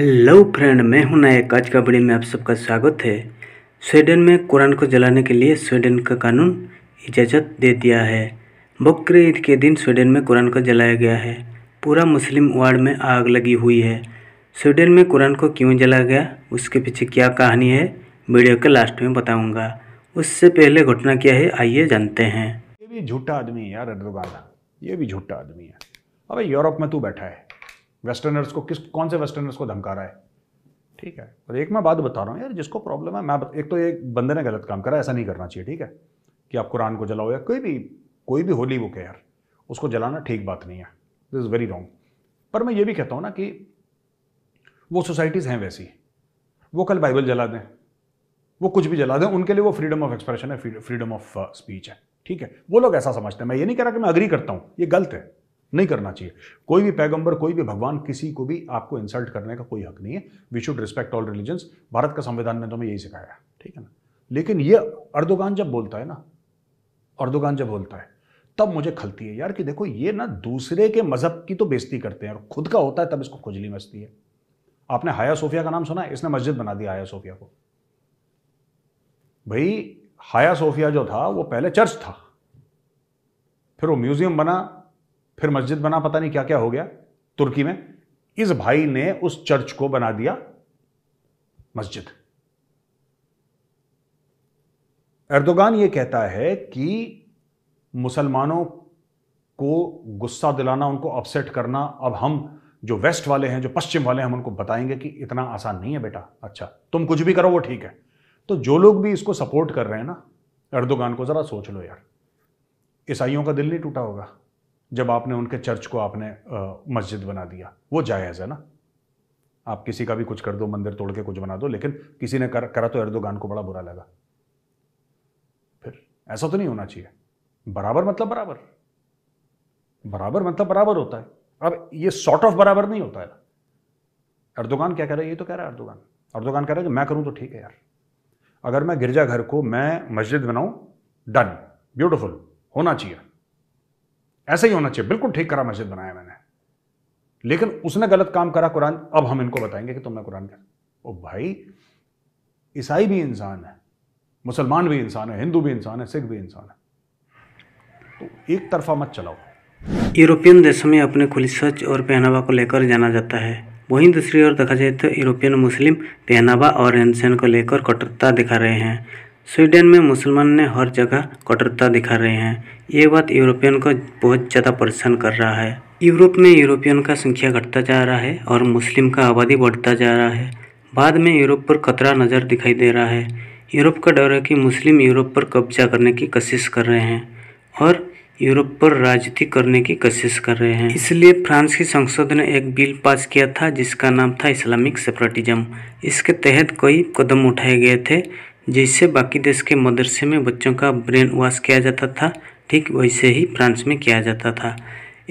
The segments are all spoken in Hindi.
हेलो फ्रेंड मैं हूं नायक आज का बड़ी में आप सबका स्वागत है स्वीडन में कुरान को जलाने के लिए स्वीडन का कानून इजाज़त दे दिया है बकर ईद के दिन स्वीडन में कुरान को जलाया गया है पूरा मुस्लिम वार्ड में आग लगी हुई है स्वीडन में कुरान को क्यों जलाया गया उसके पीछे क्या कहानी है वीडियो के लास्ट में बताऊँगा उससे पहले घटना क्या है आइए जानते हैं ये भी झूठा आदमी है यार ये भी झूठा आदमी है अब यूरोप में तू बैठा है वेस्टर्नर्स को किस कौन से वेस्टर्नर्स को धमका रहा है ठीक है और एक मैं बात बता रहा हूँ यार जिसको प्रॉब्लम है मैं बत, एक तो एक बंदे ने गलत काम करा ऐसा नहीं करना चाहिए ठीक है कि आप कुरान को जलाओ या कोई भी कोई भी होली बुक है यार उसको जलाना ठीक बात नहीं है दिस इज़ वेरी रॉन्ग पर मैं ये भी कहता हूँ ना कि वो सोसाइटीज़ हैं वैसी वो कल बाइबल जला दें वो कुछ भी जला दें उनके लिए वो फ्रीडम ऑफ एक्सप्रेशन है फ्रीडम ऑफ स्पीच है ठीक है वो लोग ऐसा समझते हैं मैं ये नहीं कह रहा कि मैं अग्री करता हूँ ये गलत है नहीं करना चाहिए कोई भी पैगंबर कोई भी भगवान किसी को भी आपको इंसल्ट करने का कोई हक नहीं है we should respect all religions Bharat का संविधान ने तो हमें यही सिखाया ठीक है ना लेकिन ये अर्दोगान जब बोलता है ना अर्दोगान जब बोलता है तब मुझे खलती है यार कि देखो ये ना दूसरे के मजहब की तो बेजती करते हैं और खुद का होता है तब इसको खुजली मचती है आपने हाया सोफिया का नाम सुना इसने मस्जिद बना दिया हाया सोफिया को भाई हाया सोफिया जो था वो पहले चर्च था फिर वो म्यूजियम बना फिर मस्जिद बना पता नहीं क्या क्या हो गया तुर्की में इस भाई ने उस चर्च को बना दिया मस्जिद एर्दोगान ये कहता है कि मुसलमानों को गुस्सा दिलाना उनको अपसेट करना अब हम जो वेस्ट वाले हैं जो पश्चिम वाले हैं हम उनको बताएंगे कि इतना आसान नहीं है बेटा अच्छा तुम कुछ भी करो वो ठीक है तो जो लोग भी इसको सपोर्ट कर रहे हैं ना एर्दोगान को ज़रा सोच लो यार ईसाइयों का दिल नहीं टूटा होगा जब आपने उनके चर्च को आपने मस्जिद बना दिया वो जायज़ है ना आप किसी का भी कुछ कर दो मंदिर तोड़ के कुछ बना दो लेकिन किसी ने कर, करा तो एर्दोगान को बड़ा बुरा लगा फिर ऐसा तो नहीं होना चाहिए बराबर मतलब बराबर बराबर मतलब बराबर होता है अब ये सॉर्ट ऑफ बराबर नहीं होता है अर्दोगान क्या कह रहा है ये तो कह रहा है अर्दोगान अर्दोगान कह रहा है कि मैं करूं तो ठीक है यार अगर मैं गिरजाघर को मैं मस्जिद बनाऊं डन ब्यूटीफुल होना चाहिए ऐसा ही होना चाहिए बिल्कुल ठीक करा मस्जिद बनाया मैंने लेकिन उसने गलत काम करा कुरान अब हम इनको बताएंगे कि तुमने कुरान क्या ओ भाई ईसाई भी इंसान है मुसलमान भी इंसान है हिंदू भी इंसान है सिख भी इंसान है तो एक तरफा मत चलाओ यूरोपियन देशों में अपने खुली सोच और पहनावा को लेकर जाना जाता है वहीं दूसरी ओर देखा जाए तो यूरोपियन मुस्लिम पहनावा और रहन सहन को लेकर कट्टरता दिखा रहे हैं स्वीडन में मुसलमान ने हर जगह कट्टरता दिखा रहे हैं ये बात यूरोपियन को बहुत ज़्यादा परेशान कर रहा है यूरोप में यूरोपियन का संख्या घटता जा रहा है और मुस्लिम का आबादी बढ़ता जा रहा है बाद में यूरोप पर खतरा नज़र दिखाई दे रहा है यूरोप का डर है कि मुस्लिम यूरोप पर कब्जा करने की कोशिश कर रहे हैं और यूरोप पर राजनीति करने की कोशिश कर रहे हैं इसलिए फ्रांस की संसद ने एक बिल पास किया था जिसका नाम था इस्लामिक सेपरेटिज्म इसके तहत कई कदम उठाए गए थे जैसे बाकी देश के मदरसे में बच्चों का ब्रेन वॉश किया जाता था ठीक वैसे ही फ्रांस में किया जाता था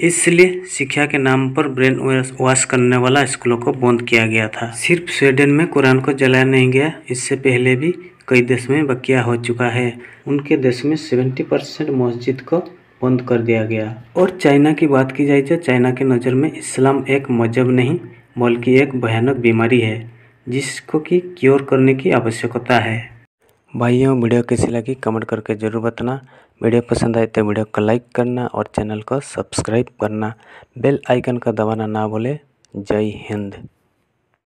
इसलिए शिक्षा के नाम पर ब्रेन वॉश करने वाला स्कूलों को बंद किया गया था सिर्फ स्वीडन में कुरान को जलाया नहीं गया इससे पहले भी कई देश में बकिया हो चुका है उनके देश में सेवेंटी परसेंट मस्जिद को बंद कर दिया गया और चाइना की बात की जाए तो चाइना के नज़र में इस्लाम एक मजहब नहीं बल्कि एक भयानक बीमारी है जिसको कि क्योर करने की आवश्यकता है भाइयों वीडियो कैसी लगी कमेंट करके ज़रूर बताना वीडियो पसंद आए तो वीडियो को लाइक करना और चैनल को सब्सक्राइब करना बेल आइकन का दबाना ना भूले जय हिंद